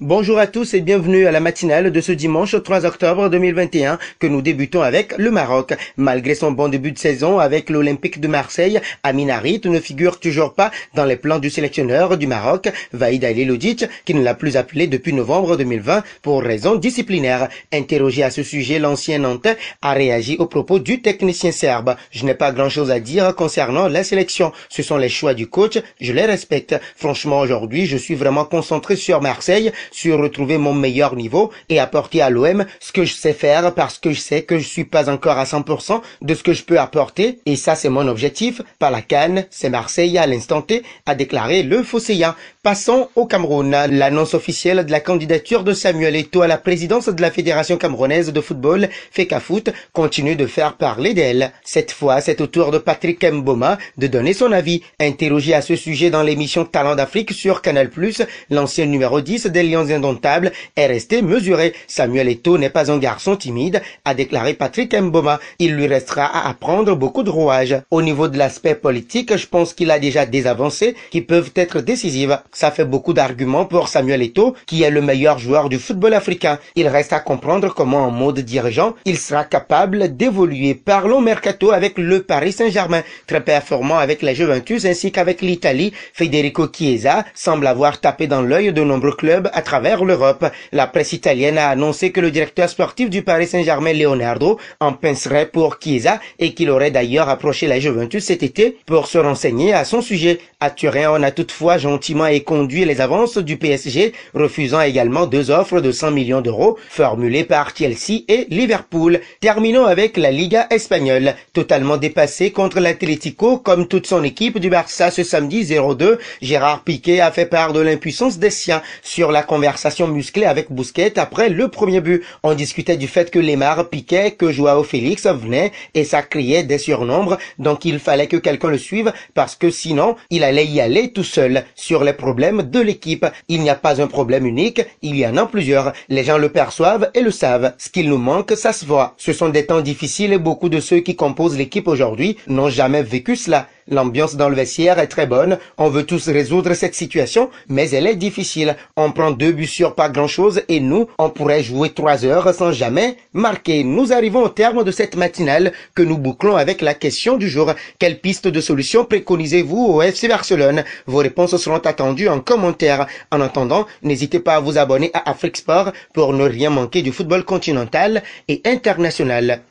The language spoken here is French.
Bonjour à tous et bienvenue à la matinale de ce dimanche 3 octobre 2021 que nous débutons avec le Maroc. Malgré son bon début de saison avec l'Olympique de Marseille, Amin Harit ne figure toujours pas dans les plans du sélectionneur du Maroc, Vaïda Elodjic, qui ne l'a plus appelé depuis novembre 2020 pour raisons disciplinaires. Interrogé à ce sujet, l'ancien Nantais a réagi aux propos du technicien serbe. Je n'ai pas grand chose à dire concernant la sélection. Ce sont les choix du coach, je les respecte. Franchement, aujourd'hui, je suis vraiment concentré sur Marseille sur retrouver mon meilleur niveau et apporter à l'OM ce que je sais faire parce que je sais que je suis pas encore à 100% de ce que je peux apporter et ça c'est mon objectif. par la canne, c'est Marseille à l'instant T, a déclaré le fosséa Passons au Cameroun. L'annonce officielle de la candidature de Samuel Eto'o à la présidence de la Fédération camerounaise de football, FECAFOOT, continue de faire parler d'elle. Cette fois, c'est au tour de Patrick Mboma de donner son avis. Interrogé à ce sujet dans l'émission Talent d'Afrique sur Canal+, l'ancien numéro 10 des indomptable est resté mesuré. Samuel Eto'o n'est pas un garçon timide, a déclaré Patrick Mboma. Il lui restera à apprendre beaucoup de rouages. Au niveau de l'aspect politique, je pense qu'il a déjà des avancées qui peuvent être décisives. Ça fait beaucoup d'arguments pour Samuel Eto'o, qui est le meilleur joueur du football africain. Il reste à comprendre comment, en mode dirigeant, il sera capable d'évoluer. Parlons mercato avec le Paris Saint-Germain, très performant avec la Juventus ainsi qu'avec l'Italie. Federico Chiesa semble avoir tapé dans l'œil de nombreux clubs à travers l'Europe. La presse italienne a annoncé que le directeur sportif du Paris Saint-Germain, Leonardo, en pincerait pour Chiesa et qu'il aurait d'ailleurs approché la Juventus cet été pour se renseigner à son sujet. À Turin, on a toutefois gentiment éconduit les avances du PSG, refusant également deux offres de 100 millions d'euros formulées par Chelsea et Liverpool. Terminons avec la Liga espagnole, totalement dépassée contre l'Atlético comme toute son équipe du Barça ce samedi 0-2. Gérard Piqué a fait part de l'impuissance des siens sur la conversation musclée avec Bousquet après le premier but. On discutait du fait que Lemar piquait, que Joao Félix venait et ça criait des surnombres, donc il fallait que quelqu'un le suive parce que sinon il allait y aller tout seul sur les problèmes de l'équipe. Il n'y a pas un problème unique, il y en a plusieurs. Les gens le perçoivent et le savent. Ce qu'il nous manque, ça se voit. Ce sont des temps difficiles et beaucoup de ceux qui composent l'équipe aujourd'hui n'ont jamais vécu cela. L'ambiance dans le vestiaire est très bonne. On veut tous résoudre cette situation, mais elle est difficile. On prend deux buts sur pas grand chose et nous, on pourrait jouer trois heures sans jamais marquer. Nous arrivons au terme de cette matinale que nous bouclons avec la question du jour. Quelle piste de solution préconisez-vous au FC Barcelone? Vos réponses seront attendues en commentaire. En attendant, n'hésitez pas à vous abonner à Afrique Sport pour ne rien manquer du football continental et international.